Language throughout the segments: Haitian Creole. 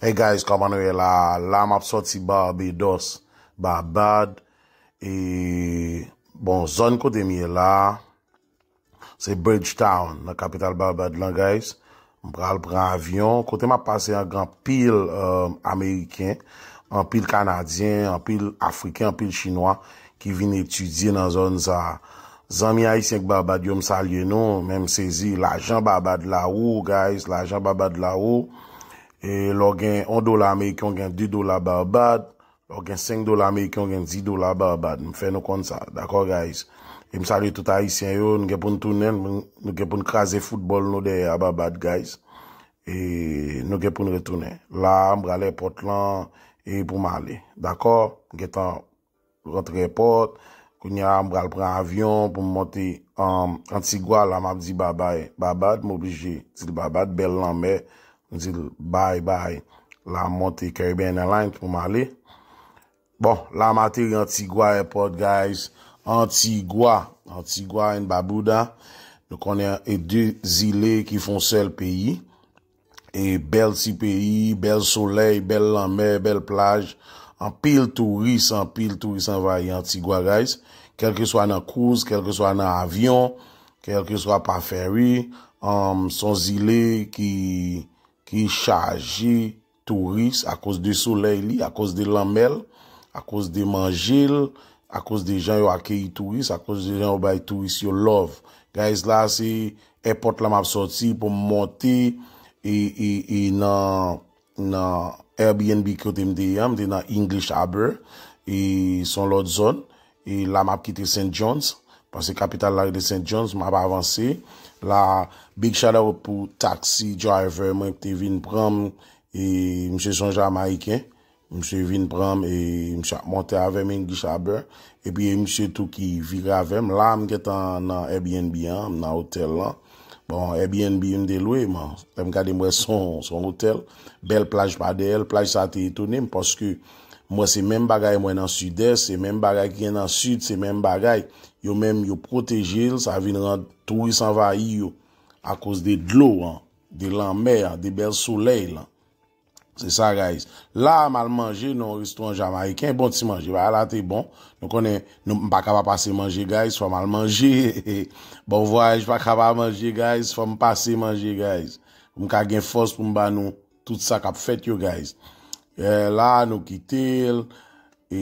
Hey guys, koman wè la, la m ap sot si barbe dos, barbad. E bon, zon kote m wè la, se Bridgetown, la kapital barbad lan guys. M pral pran avyon, kote m ap pase yon gran pil euh, Amerikyen, an pil Kanadyen, an pil Afrikan, an pil Chinwa, ki vin etudye nan zon za. Zon mi a yi senk barbad yon m salye nou, men m sezi la jan barbad la ou guys, la jan barbad la ou. E lor gen 1 do la me yon gen 2 do la barbade, lor gen 5 do la me yon gen 10 do la barbade. M fè nou kon sa, d'akor guys. E m sali touta isyen yo, nou gen pou nou tounen, nou gen pou nou krasè foutbol nou de barbade guys. E nou gen pou nou retounen. La, m bralè pot lan, e pou m ale. D'akor, gen tan rentre port, koun ya m bral pran avyon pou m monte an sigwa la, m ap di barbade. Barbade m oblije, di barbade bel lan mè. Ndil bay bay la monte karibè nè lan k pou m alè. Bon, la materi Antigua airport guys. Antigua, Antigua en Babouda. Nou konè yon e de zile ki fon sel peyi. E bel si peyi, bel soley, bel lamè, bel plaj. An pil turis, an pil turis an vayi Antigua guys. Kelke swa nan kouz, kelke swa nan avyon, kelke swa pa ferry. Um, son zile ki... Ki chaje turis akos de sole li, akos de lamel, akos de manjil, akos de jan yo akeyi turis, akos de jan yo bayi turis yo love. Guys la se airport la map sot si pou moti e na Airbnb ki yo tem de yam, de na English Harbor, son lot zon, la map ki te St. John's. Pasè kapital la de St. John's, m ap avansè. La, big shadow pou taksi, driver, mwen pte vin pram, e mse sonja Amayiken, mse vin pram, e mse monte avèm en gish abèr, e pi mse tou ki vir avèm, la m getan nan Airbnb, nan hotel la. Bon, Airbnb m de louè, man, m gade m wè son hotel, bel plaj pa de el, plaj sa te etonim, paske... Mwen se menm bagay mwen an sudè, se menm bagay ki en an sud, se menm bagay. Yo menm yo proteje, sa vin nan tou yon sanvay yo. A kouse de dlou bon, bon. an, de lan mè an, de bel soleil an. Se sa guys. La mal manje nou ristou an Jamari. Ken bon ti manje? Ba ala te bon. Nou konen, nou mpa kaba pase manje guys, fwa mal manje. Bonvoye, jpa kaba manje guys, fwa mpa pase manje guys. Mka gen fos pou mba nou tout sa kap fèt yo guys. Eh, la nou kitel, e,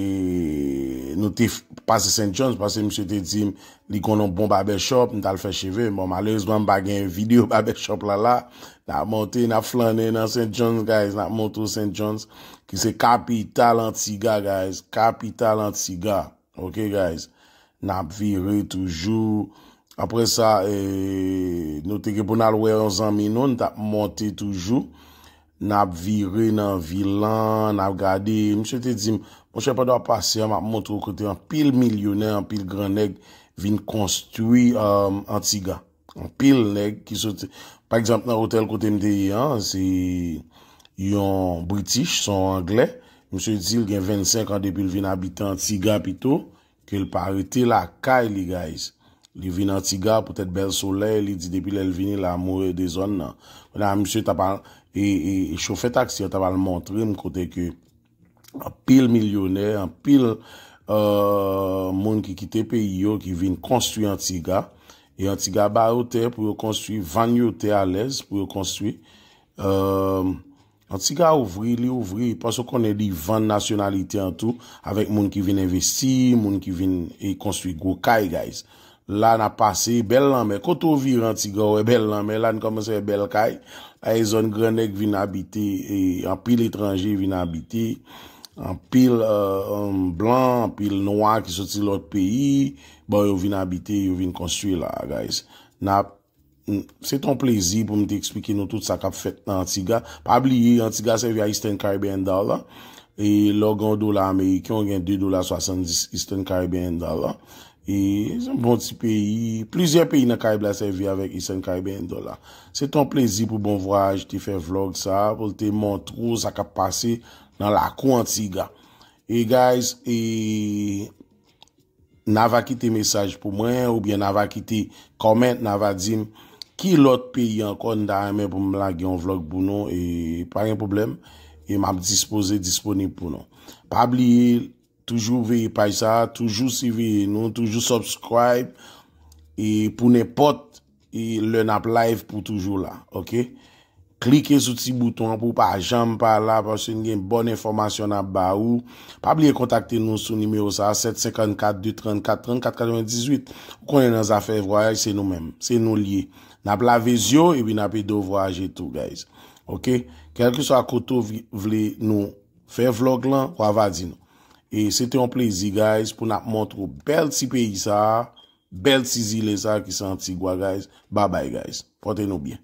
nou te pase St. John's, pase msye te dizim, li konon bon Babel Shop, nou tal fecheve, mou bon, malezwa m bagen video Babel Shop la la, nan ap monte, nan flane nan St. John's, guys, nan ap monte ou St. John's, ki se kapital an tiga, guys, kapital an tiga, ok, guys, nan ap vire toujou. Apre sa, eh, nou te kepo nan alwe an zanmi nou, nan ap monte toujou. nap vire nan vilan, nap gade. Mse te di, mwen chè pa do a pase, mwen ap montre ou kote, an pil milyonè, an pil granè, vin konstoui um, an tiga. An pil neg ki sote. Par exemple, nan hotel kote mde yon, si yon british, son anglè, mse di, gen 25 an depil vin abite an tiga pito, ke l pa rete la kaj li, guys. Li vin an tiga, pote bel sole, li di depil el vini la moure de zon nan. Mse te pa... E chou fè taksiyat aval montre mkote ke apil milyonè, apil moun ki kite pe yo ki vin konstwi an tiga. E an tiga ba ou tè pou yo konstwi, van yo tè alez pou yo konstwi. An euh, tiga ouvri, li ouvri, pa sou konen li van nasyonalite an tou avèk moun ki vin investi, moun ki vin konstwi gwo kay guys. la na pase, bel lanme, koto vir Antigou, bel lanme, la ni komanse bel kay, ay zon gronek vin abite, an pil etranje vin abite, an pil blan, an pil noan ki soti lout peyi, bon yo vin abite, yo vin konstuye la, guys, na, se ton plezi pou mte ekspike nou tout sa kap fete Antigou, pa bli yi, Antigou se vya Eastern Caribbean dollar, logon do la Amerik, yon gen 2,70 Eastern Caribbean dollar, E, zan bon ti peyi, plizye peyi nan kaye bla se vi avek, e sen kaye ben do la. Se ton plezi pou bon voyaj, ti fe vlog sa, pou te montrou, sa ka pase nan la kou an ti ga. E, guys, e, nava kite mesaj pou mwen, ou bien nava kite koment, nava di, ki lot peyi an kon da eme pou mla gen vlog pou nou, e, pa yon problem, e m ap dispose, disponib pou nou. Pa bli, e, Toujou ve yi pay sa, toujou si ve yi nou, toujou subscribe. E pou ne pot, e le nap live pou toujou la, ok? Klike sou ti bouton pou pa jam pa la, pa se ngen bon informasyon ap ba ou. Pa bli e kontakte nou sou nimeyo sa, 754-234-3918. Ou konen nan zafè vroyaj, se nou men, se nou liye. Nap la vizyon, e bi napi do vroyaj etou, guys. Ok? Kelke sou akoto vle nou fè vlog lan, wavadi nou. E sete an plezi, guys, pou nan ap montrou bel si peyi sa, bel si zile sa ki sa an tigwa, guys. Ba bay, guys. Pote nou byen.